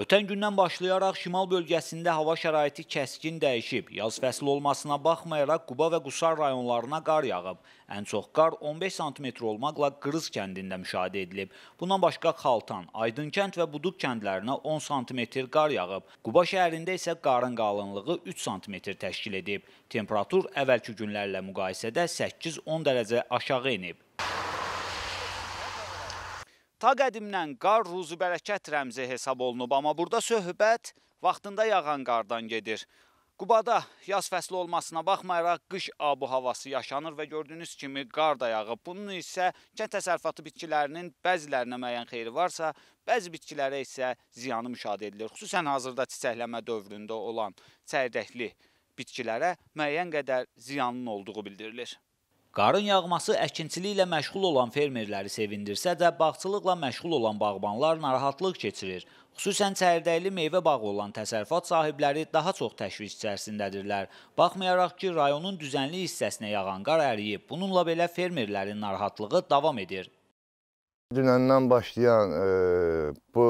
Ötən gündən başlayaraq şimal bölgəsində hava şəraiti kəskin dəyişib. Yaz fəsli olmasına baxmayaraq Quba və Qusar rayonlarına qar yağıb. Ən çox qar 15 sm olmaqla Qırız kəndində müşahidə edilib. Buna başqa Xaltan, Aydın kənd və Buduq kəndlərinə 10 sm qar yağıb. Quba şəhərində isə qarın qalınlığı 3 sm təşkil edib. Temperatur əvvəlki günlərlə müqayisədə 8-10 dərəcə aşağı enib ta qədimdən qar ruzu-bərəkət rəmzi hesab olunub, amma burada söhbət vaxtında yağan qardan gedir. Qubada yaz fəsli olmasına baxmayaraq qış abu havası yaşanır və gördüyünüz kimi qar da yağıb. Bunun isə kənd təsərrüfatı bitkilərinin bəzilərinə müəyyən xeyri varsa, bəzi bitkilərə isə ziyanı müşahidə edilir. Xüsusən hazırda çiçəklənmə dövründə olan çəyirdəkli bitkilərə müəyyən qədər ziyanın olduğu bildirilir. Qarın yağması əkinçiliklə məşğul olan fermerləri sevindirsə də, bağçılıqla məşğul olan bağbanlar narahatlıq keçirir. Xüsusən çəyirdəkli meyvə bağı olan təsərrüfat sahibləri daha çox təşviş içərisindədirlər. Baxmayaraq ki, rayonun düzənli hissəsinə yağan qar əriyib, bununla belə fermerlərin narahatlığı davam edir. Dünəndən başlayan e, bu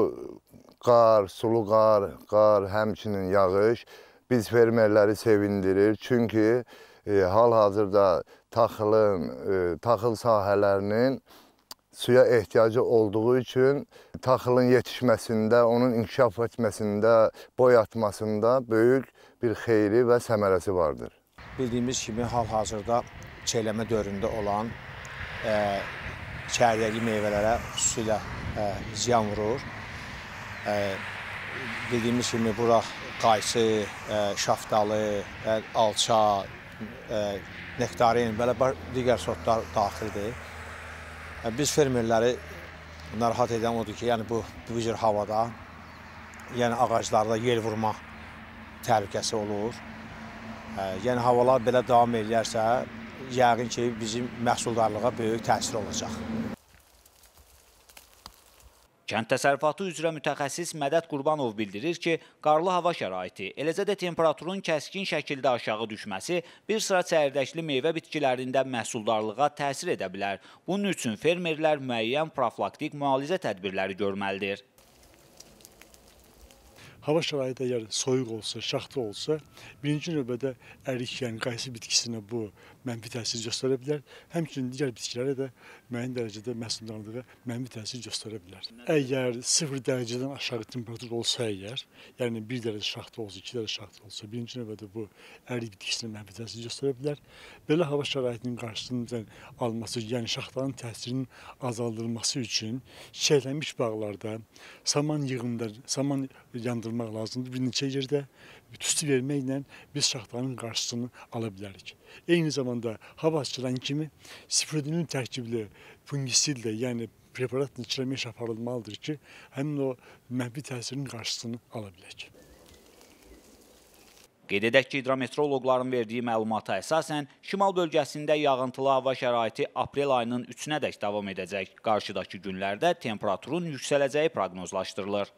qar, sulu qar, qar, həmçinin yağış biz fermerləri sevindirir. Çünki e, E, hal-hazırda taxılın, e, taxıl sahələrinin suya ehtiyacı olduğu üçün taxılın yetişməsində, onun inkişaf etməsində, boy atmasında böyük bir xeyri və səmərəsi vardır. Bildiyimiz kimi hal-hazırda çeyləmə dövründə olan e, çəyirdəki meyvələrə xüsusilə e, ziyan vurur. E, bildiyimiz kimi bura qaysı, e, şaftalı, e, alça, nektarin, belə digər sortlar daxildir. Biz fermerləri narahat edən odur ki, yəni bu, bu cür havada, yəni ağaclarda yel vurma təhlükəsi olur. Yəni havalar belə davam edərsə, yəqin ki, bizim məhsuldarlığa böyük təsir olacaq. Kənd təsərrüfatı üzrə mütəxəssis Mədəd Qurbanov bildirir ki, qarlı hava şəraiti, eləcə də temperaturun kəskin şəkildə aşağı düşməsi bir sıra çəyirdəkli meyvə bitkilərində məhsuldarlığa təsir edə bilər. Bunun üçün fermerlər müəyyən profilaktik müalicə tədbirləri görməlidir. Hava şəraiti əgər soyuq olsa, şaxta olsa, birinci növbədə ərik, yəni qaysı bitkisinə bu mənfi təsir göstərə bilər. Həmçinin digər bitkilərə də müəyyən dərəcədə məhsuldarlığa mənfi təsir göstərə bilər. Əgər 0 dərəcədən aşağı temperatur olsa əgər, yəni 1 dərəcə şaxta olsa, 2 dərəcə şaxta olsa, birinci növbədə bu ərik bitkisinə mənfi təsir göstərə bilər. Belə hava şəraitinin qarşısının alması, yəni şaxtanın təsirinin azaldılması üçün çiçəklənmiş bağlarda saman yığımları, saman yandırma qaldırmaq lazımdır. Bir neçə yerdə tüstü verməklə biz şaxtanın qarşısını ala bilərik. Eyni zamanda hava açılan kimi sifrodinin tərkibli fungisidlə, yəni preparatla çirəmək aparılmalıdır ki, həmin o mənfi təsirin qarşısını ala bilək. Qeyd edək ki, hidrometroloqların verdiyi məlumata əsasən, şimal bölgəsində yağıntılı hava şəraiti aprel ayının 3-nədək davam edəcək. Qarşıdakı günlərdə temperaturun yüksələcəyi proqnozlaşdırılır.